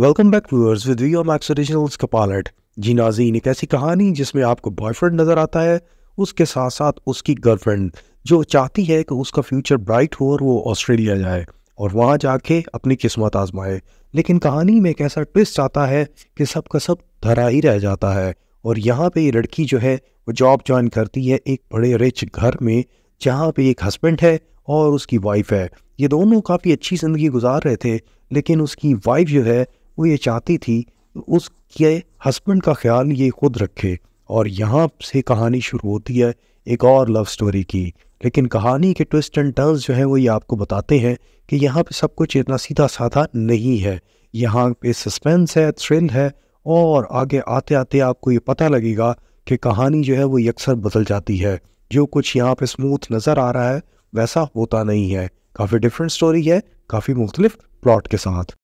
welcome back viewers with we on max originals कपालट जी नाजीन एक ऐसी कहानी जिसमें आपको बॉयफ्रेंड नज़र आता है उसके साथ साथ उसकी गर्लफ्रेंड जो चाहती है कि उसका फ्यूचर ब्राइट हो और वो ऑस्ट्रेलिया जाए और वहाँ जाके अपनी किस्मत आजमाए लेकिन कहानी में एक ऐसा ट्विस्ट आता है कि सब का सब धरा ही रह जाता है और यहाँ पे ये लड़की जो है वो जॉब ज्वाइन करती है एक बड़े रिच घर में जहाँ पे एक हस्बैंड है और उसकी वाइफ है ये दोनों काफ़ी अच्छी ज़िंदगी गुजार रहे थे लेकिन उसकी वाइफ जो है वो ये चाहती थी उसके हस्बैंड का ख्याल ये खुद रखे और यहाँ से कहानी शुरू होती है एक और लव स्टोरी की लेकिन कहानी के ट्विस्ट एंड टर्न्स जो है वो ये आपको बताते हैं कि यहाँ पे सब कुछ इतना सीधा साधा नहीं है यहाँ पे सस्पेंस है थ्रिल है और आगे आते आते आपको ये पता लगेगा कि कहानी जो है वो यकसर बदल जाती है जो कुछ यहाँ पे स्मूथ नज़र आ रहा है वैसा होता नहीं है काफ़ी डिफरेंट स्टोरी है काफ़ी मुख्तलिफ प्लॉट के साथ